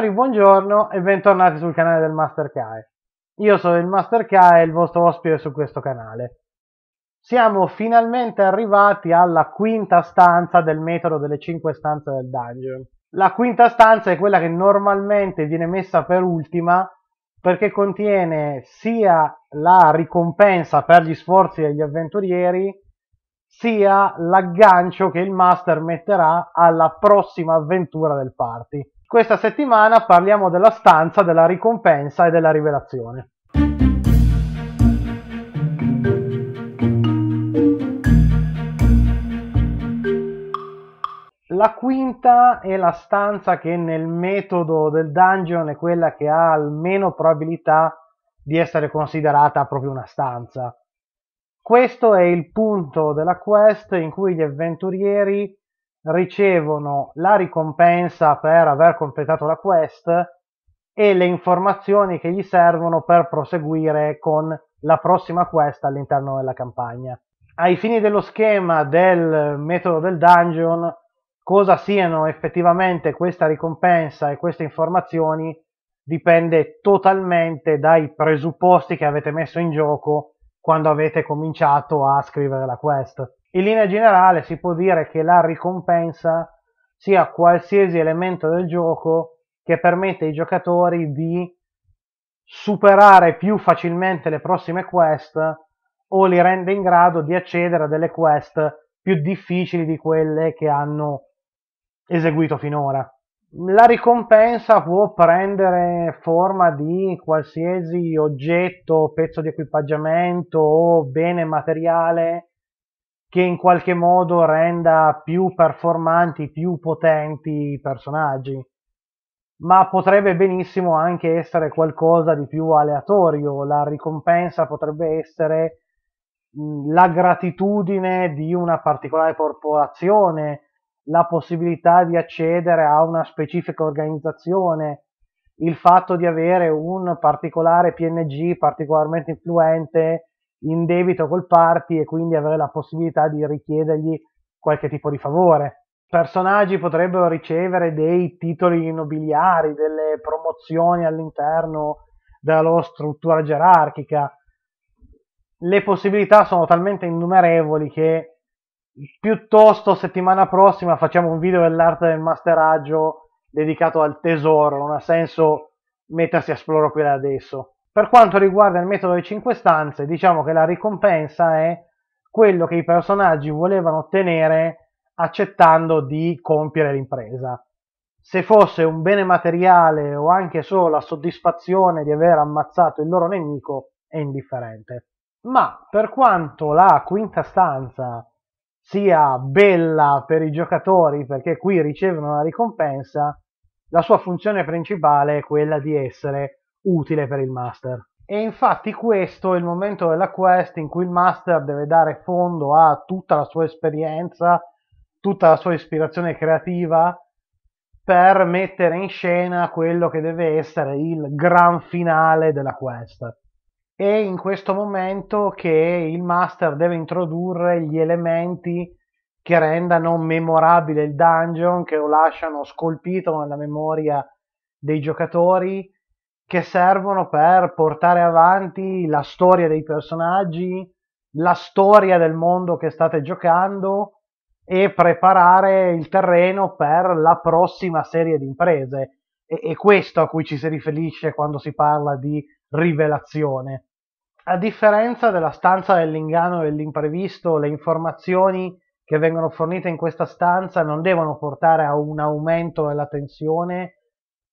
signori, buongiorno e bentornati sul canale del Master Kai. Io sono il Master Kai, il vostro ospite su questo canale. Siamo finalmente arrivati alla quinta stanza del metodo delle 5 stanze del dungeon. La quinta stanza è quella che normalmente viene messa per ultima perché contiene sia la ricompensa per gli sforzi degli avventurieri sia l'aggancio che il master metterà alla prossima avventura del party. Questa settimana parliamo della stanza, della ricompensa e della rivelazione. La quinta è la stanza che nel metodo del dungeon è quella che ha almeno probabilità di essere considerata proprio una stanza. Questo è il punto della quest in cui gli avventurieri ricevono la ricompensa per aver completato la quest e le informazioni che gli servono per proseguire con la prossima quest all'interno della campagna. Ai fini dello schema del metodo del dungeon, cosa siano effettivamente questa ricompensa e queste informazioni dipende totalmente dai presupposti che avete messo in gioco quando avete cominciato a scrivere la quest in linea generale si può dire che la ricompensa sia qualsiasi elemento del gioco che permette ai giocatori di superare più facilmente le prossime quest o li rende in grado di accedere a delle quest più difficili di quelle che hanno eseguito finora. La ricompensa può prendere forma di qualsiasi oggetto, pezzo di equipaggiamento o bene materiale che in qualche modo renda più performanti, più potenti i personaggi. Ma potrebbe benissimo anche essere qualcosa di più aleatorio, la ricompensa potrebbe essere la gratitudine di una particolare corporazione, la possibilità di accedere a una specifica organizzazione, il fatto di avere un particolare PNG particolarmente influente in debito col party e quindi avere la possibilità di richiedergli qualche tipo di favore. Personaggi potrebbero ricevere dei titoli nobiliari, delle promozioni all'interno della loro struttura gerarchica. Le possibilità sono talmente innumerevoli che piuttosto settimana prossima facciamo un video dell'arte del masteraggio dedicato al tesoro, non ha senso mettersi a esplorare qui da adesso. Per quanto riguarda il metodo delle 5 stanze, diciamo che la ricompensa è quello che i personaggi volevano ottenere accettando di compiere l'impresa. Se fosse un bene materiale o anche solo la soddisfazione di aver ammazzato il loro nemico, è indifferente. Ma per quanto la quinta stanza sia bella per i giocatori perché qui ricevono una ricompensa, la sua funzione principale è quella di essere utile per il master. E infatti questo è il momento della quest in cui il master deve dare fondo a tutta la sua esperienza, tutta la sua ispirazione creativa per mettere in scena quello che deve essere il gran finale della quest. È in questo momento che il master deve introdurre gli elementi che rendano memorabile il dungeon, che lo lasciano scolpito nella memoria dei giocatori che servono per portare avanti la storia dei personaggi, la storia del mondo che state giocando e preparare il terreno per la prossima serie di imprese. E, e questo a cui ci si riferisce quando si parla di rivelazione. A differenza della stanza dell'inganno e dell'imprevisto, le informazioni che vengono fornite in questa stanza non devono portare a un aumento della tensione,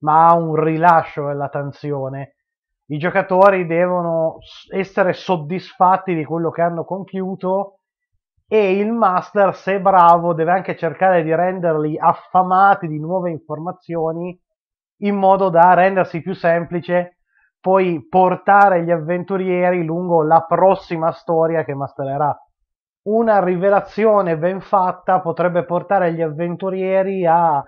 ma ha un rilascio della canzone. I giocatori devono essere soddisfatti di quello che hanno compiuto e il master, se bravo, deve anche cercare di renderli affamati di nuove informazioni in modo da rendersi più semplice poi portare gli avventurieri lungo la prossima storia che mastererà. Una rivelazione ben fatta potrebbe portare gli avventurieri a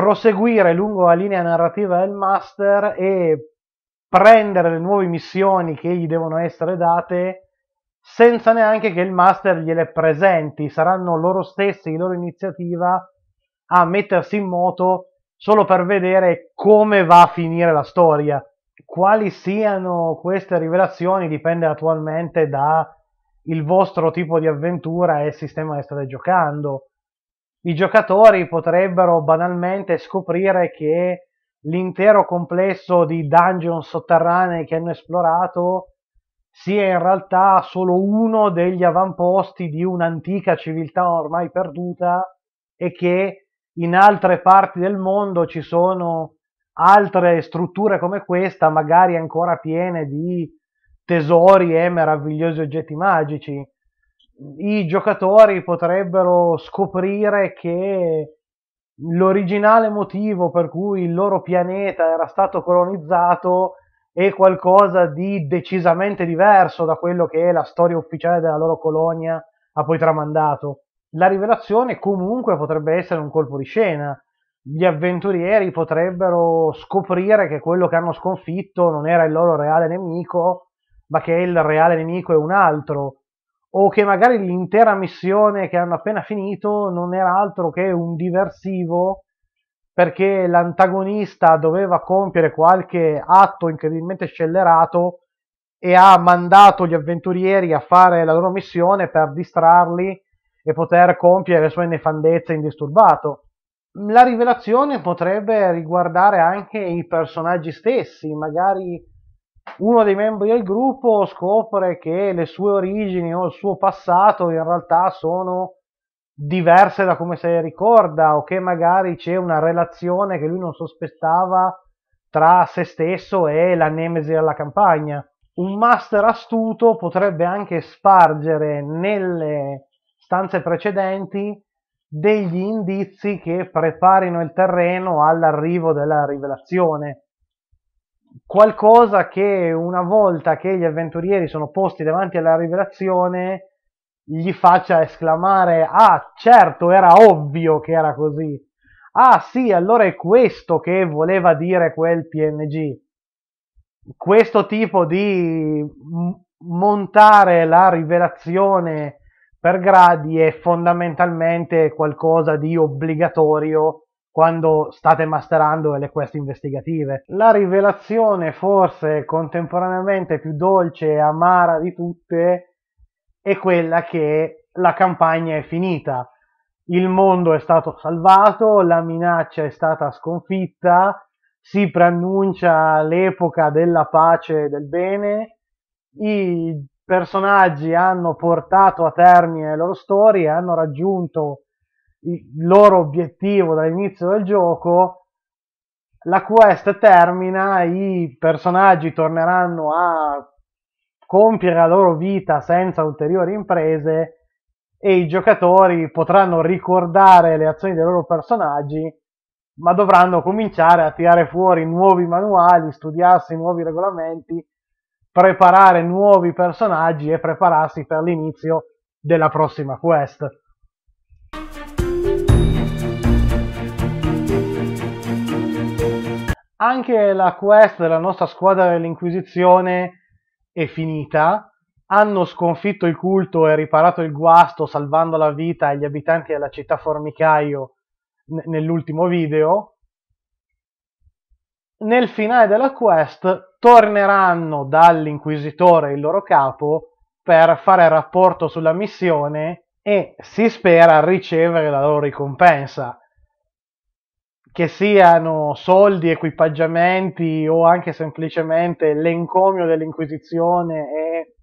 proseguire lungo la linea narrativa del master e prendere le nuove missioni che gli devono essere date senza neanche che il master gliele presenti, saranno loro stessi, di loro iniziativa a mettersi in moto solo per vedere come va a finire la storia. Quali siano queste rivelazioni dipende attualmente dal vostro tipo di avventura e sistema che state giocando i giocatori potrebbero banalmente scoprire che l'intero complesso di dungeon sotterranei che hanno esplorato sia in realtà solo uno degli avamposti di un'antica civiltà ormai perduta e che in altre parti del mondo ci sono altre strutture come questa, magari ancora piene di tesori e meravigliosi oggetti magici i giocatori potrebbero scoprire che l'originale motivo per cui il loro pianeta era stato colonizzato è qualcosa di decisamente diverso da quello che la storia ufficiale della loro colonia ha poi tramandato. La rivelazione comunque potrebbe essere un colpo di scena. Gli avventurieri potrebbero scoprire che quello che hanno sconfitto non era il loro reale nemico, ma che il reale nemico è un altro o che magari l'intera missione che hanno appena finito non era altro che un diversivo perché l'antagonista doveva compiere qualche atto incredibilmente scellerato e ha mandato gli avventurieri a fare la loro missione per distrarli e poter compiere le sue nefandezze indisturbato. La rivelazione potrebbe riguardare anche i personaggi stessi, magari uno dei membri del gruppo scopre che le sue origini o il suo passato in realtà sono diverse da come se le ricorda o che magari c'è una relazione che lui non sospettava tra se stesso e la nemesi della campagna. Un master astuto potrebbe anche spargere nelle stanze precedenti degli indizi che preparino il terreno all'arrivo della rivelazione qualcosa che una volta che gli avventurieri sono posti davanti alla rivelazione gli faccia esclamare ah certo era ovvio che era così ah sì allora è questo che voleva dire quel PNG questo tipo di montare la rivelazione per gradi è fondamentalmente qualcosa di obbligatorio quando state masterando le quest investigative. La rivelazione forse contemporaneamente più dolce e amara di tutte è quella che la campagna è finita. Il mondo è stato salvato, la minaccia è stata sconfitta, si preannuncia l'epoca della pace e del bene, i personaggi hanno portato a termine le loro storie, hanno raggiunto il loro obiettivo dall'inizio del gioco, la quest termina, i personaggi torneranno a compiere la loro vita senza ulteriori imprese e i giocatori potranno ricordare le azioni dei loro personaggi, ma dovranno cominciare a tirare fuori nuovi manuali, studiarsi nuovi regolamenti, preparare nuovi personaggi e prepararsi per l'inizio della prossima quest. Anche la quest della nostra squadra dell'Inquisizione è finita. Hanno sconfitto il culto e riparato il guasto salvando la vita agli abitanti della città Formicaio nell'ultimo video. Nel finale della quest torneranno dall'inquisitore il loro capo per fare rapporto sulla missione e si spera ricevere la loro ricompensa che siano soldi, equipaggiamenti o anche semplicemente l'encomio dell'Inquisizione e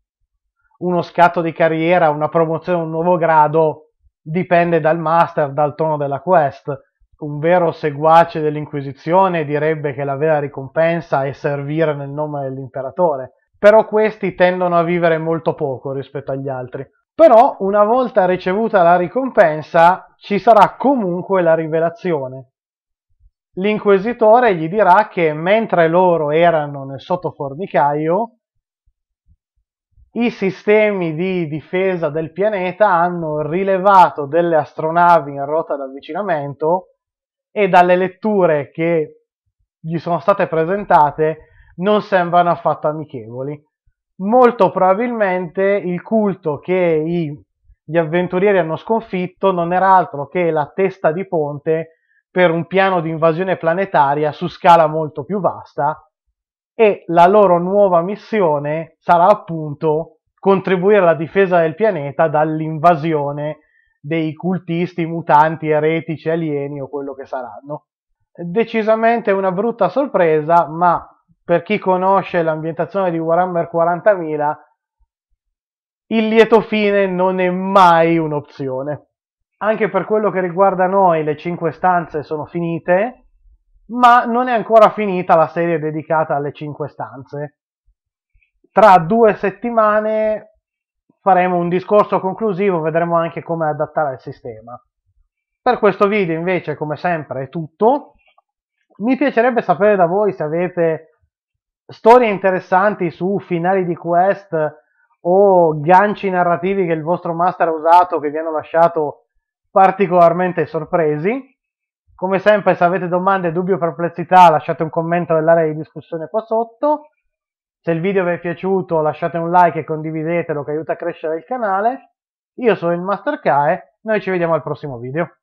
uno scatto di carriera, una promozione, un nuovo grado, dipende dal master, dal tono della quest. Un vero seguace dell'Inquisizione direbbe che la vera ricompensa è servire nel nome dell'imperatore, però questi tendono a vivere molto poco rispetto agli altri. Però una volta ricevuta la ricompensa ci sarà comunque la rivelazione, l'inquisitore gli dirà che mentre loro erano nel sottoformicaio, i sistemi di difesa del pianeta hanno rilevato delle astronavi in rotta d'avvicinamento e dalle letture che gli sono state presentate non sembrano affatto amichevoli. Molto probabilmente il culto che i, gli avventurieri hanno sconfitto non era altro che la testa di ponte per un piano di invasione planetaria su scala molto più vasta e la loro nuova missione sarà appunto contribuire alla difesa del pianeta dall'invasione dei cultisti, mutanti, eretici, alieni o quello che saranno. Decisamente una brutta sorpresa, ma per chi conosce l'ambientazione di Warhammer 40.000, il lieto fine non è mai un'opzione anche per quello che riguarda noi le 5 stanze sono finite, ma non è ancora finita la serie dedicata alle 5 stanze. Tra due settimane faremo un discorso conclusivo, vedremo anche come adattare il sistema. Per questo video invece, come sempre, è tutto. Mi piacerebbe sapere da voi se avete storie interessanti su finali di quest o ganci narrativi che il vostro master ha usato che vi hanno lasciato particolarmente sorpresi. Come sempre, se avete domande, dubbi o perplessità, lasciate un commento nell'area di discussione qua sotto. Se il video vi è piaciuto, lasciate un like e condividetelo che aiuta a crescere il canale. Io sono il Master Kae, noi ci vediamo al prossimo video.